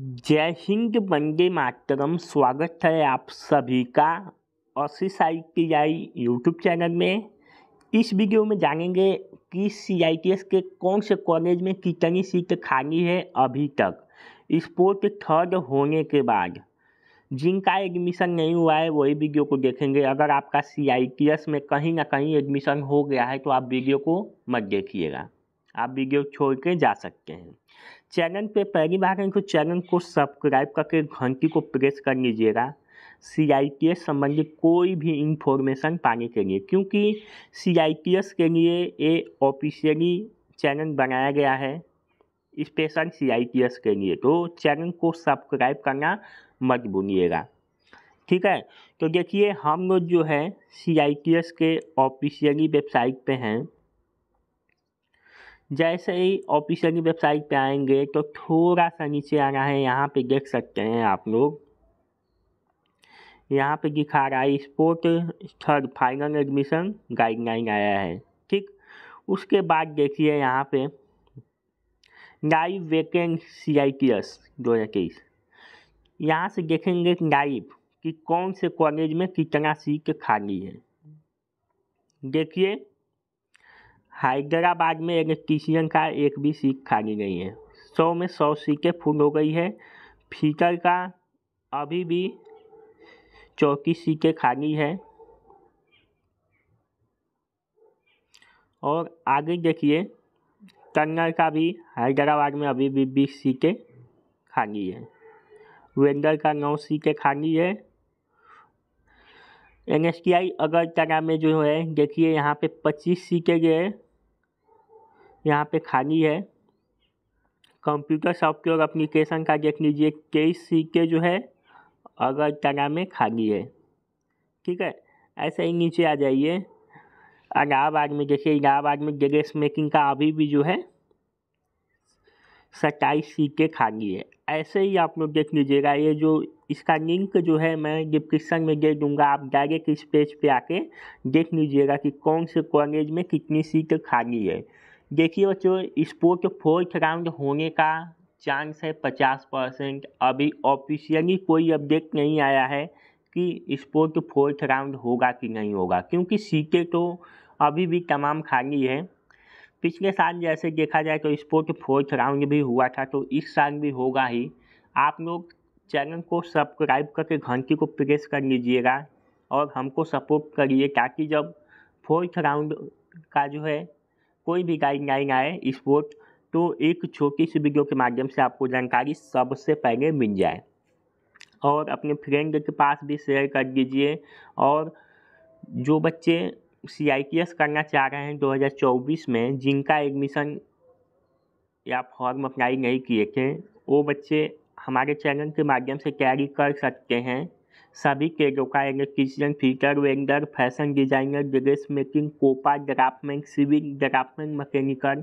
जय हिंद वंदे मातरम स्वागत है आप सभी का औसी साई टी आई यूट्यूब चैनल में इस वीडियो में जानेंगे कि सी के कौन से कॉलेज में कितनी सीट खाली है अभी तक स्पोर्ट थर्ड होने के बाद जिनका एडमिशन नहीं हुआ है वही वीडियो को देखेंगे अगर आपका सी में कहीं ना कहीं एडमिशन हो गया है तो आप वीडियो को मत देखिएगा आप वीडियो छोड़ के जा सकते हैं चैनल पे पहली बार इनको चैनल को सब्सक्राइब करके घंटी को प्रेस कर लीजिएगा सी आई टी एस संबंधी कोई भी इंफॉर्मेशन पाने के लिए क्योंकि सी आई टी एस के लिए ये ऑफिशियली चैनल बनाया गया है special C I T S के लिए तो चैनल को सब्सक्राइब करना मत भूलिएगा ठीक है तो देखिए हम लोग जो है सी आई टी एस के ऑफिशियली वेबसाइट पे हैं जैसे ही ऑफिशियल वेबसाइट पे आएंगे तो थोड़ा सा नीचे आना है यहाँ पे देख सकते हैं आप लोग यहाँ पे दिखा रहा है sport third final admission guideline आया है ठीक उसके बाद देखिए यहाँ पे nine vacant C I T S दो हज़ार तेईस यहाँ से देखेंगे नाइव कि कौन से कॉलेज में कितना सीट खाली है देखिए हैदराबाद में इलेक्ट्रीशियन का एक भी सीख खाली नहीं है सौ में सौ सीखें फुल हो गई है फीटर का अभी भी चौंतीस सीखें खाली है और आगे देखिए टनर का भी हैदराबाद में अभी भी बीस सीखें खाली है वेंडर का नौ सीखें खाली है N S T I Agartala में जो है देखिए यहाँ पे पच्चीस सीटें जो है यहाँ पे खाली है कंप्यूटर सॉफ्टवेयर अप्लीकेशन का देख लीजिए तेईस सी के जो है अगर तना में खाली है ठीक है ऐसे ही नीचे आ जाइए इलाहाबाद में देखिए इलाहाबाद में ड्रेस मेकिंग का अभी भी जो है सत्ताईस सी के खाली है ऐसे ही आप लोग देख लीजिएगा ये जो इसका लिंक जो है मैं डिस्क्रिप्शन में दे दूंगा आप डायरेक्ट इस पेज पे आके देख लीजिएगा कि कौन से कॉलेज में कितनी सीट खाली है देखिए बच्चों स्पोर्ट फोर्थ राउंड होने का चांस है पचास परसेंट अभी ऑफिशियली कोई अपडेट नहीं आया है कि स्पोर्ट फोर्थ राउंड होगा कि नहीं होगा क्योंकि सीटें तो अभी भी तमाम खाली है पिछले साल जैसे देखा जाए तो स्पोर्ट फोर्थ राउंड भी हुआ था तो इस साल भी होगा ही आप लोग चैनल को सब्सक्राइब करके घंटी को प्रेस कर लीजिएगा और हमको सपोर्ट करिए ताकि जब फोर्थ राउंड का जो है कोई भी गाइडलाइन आए स्पोर्ट तो एक छोटी सी वीडियो के माध्यम से आपको जानकारी सबसे पहले मिल जाए और अपने फ्रेंड के पास भी शेयर कर दीजिए और जो बच्चे सी आई टी एस करना चाह रहे हैं 2024 में जिनका एडमिशन या फॉर्म अप्लाई नहीं किए थे वो बच्चे हमारे चैनल के माध्यम से कैरी कर सकते हैं सभी के का kitchen fitter vendor fashion designer dress making COPA draftsman civil draftsman mechanical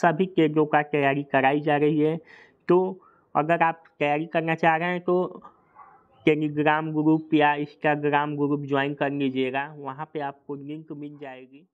सभी के का तैयारी कराई जा रही है तो अगर आप तैयारी करना चाह रहे हैं तो टेलीग्राम ग्रुप या इंस्टाग्राम ग्रुप ज्वाइन कर लीजिएगा वहाँ पे आपको लिंक मिल जाएगी